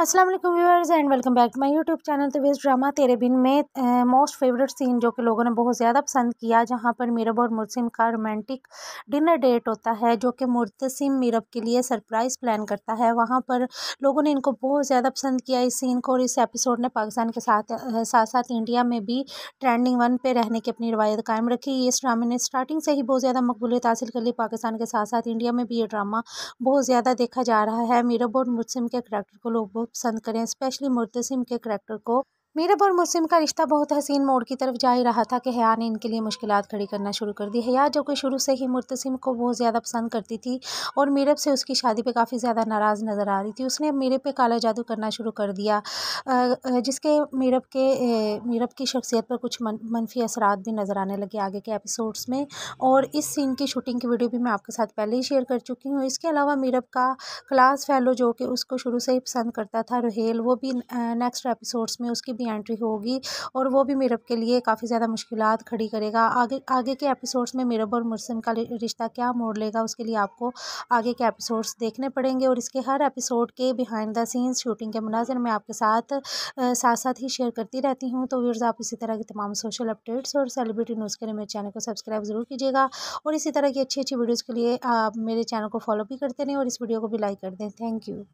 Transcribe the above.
Aslam viewers and welcome back to my YouTube channel तो वेस्ट drama Tere Bin में मोस्ट फेवरेट सीन जो कि लोगों ने बहुत ज़्यादा पसंद किया जहाँ पर मीरब और मुरसिम का रोमांटिक डिनर डेट होता है जो कि मुरतसिम मीरब के लिए सरप्राइज़ प्लान करता है वहाँ पर लोगों ने इनको बहुत ज़्यादा पसंद किया इस सीन को और इस एपिसोड ने पाकिस्तान के साथ साथ साथ इंडिया में भी ट्रेंडिंग वन पर रहने की अपनी रवायत कायम रखी इस ड्रामे ने स्टार्टिंग से ही बहुत ज़्यादा मकबूलियत हासिल कर ली पाकिस्तान के साथ साथ इंडिया में भी ये ड्रामा बहुत ज़्यादा देखा जा रहा है मीरब और मुरसिम के करैक्टर को लोग बहुत पसंद करें स्पेशली मुर्तसिम के करेक्टर को मीरब और मुस्लिम का रिश्ता बहुत हसीन मोड़ की तरफ जा ही रहा था कि हया ने इनके लिए मुश्किल खड़ी करना शुरू कर दी हया जो कि शुरू से ही मुर्तसिम को बहुत ज़्यादा पसंद करती थी और मीरब से उसकी शादी पर काफ़ी ज़्यादा नाराज़ नज़र आ रही थी उसने मीरब पे काला जादू करना शुरू कर दिया जिसके मीरब के मीरब की शख्सियत पर कुछ मनफी असरात भी नज़र आने लगे आगे के एपिसोड्स में और इस सीन की शूटिंग की वीडियो भी मैं आपके साथ पहले ही शेयर कर चुकी हूँ इसके अलावा मीरब का क्लास फैलो जो कि उसको शुरू से ही पसंद करता था रोहेल वो भी नेक्स्ट एपिसोड्स में उसकी भी एंट्री होगी और वो भी मीरब के लिए काफ़ी ज़्यादा मुश्किल खड़ी करेगा आगे आगे के एपिसोड्स में मीरब और मुरसिम का रिश्ता क्या मोड़ लेगा उसके लिए आपको आगे के एपिसोड्स देखने पड़ेंगे और इसके हर एपिसोड के बिहाइंड द सीन्स शूटिंग के मनाजर मैं आपके साथ साथ साथ ही शेयर करती रहती हूँ तो व्यूर्स आप इसी तरह की तमाम सोशल अपडेट्स और सेलिब्रिटी न्यूज़ के लिए मेरे चैनल को सब्सक्राइब ज़रूर कीजिएगा और इसी तरह की अच्छी अच्छी वीडियोज़ के लिए आप मेरे चैनल को फॉलो भी करते रहें और इस वीडियो को भी लाइक कर दें थैंक यू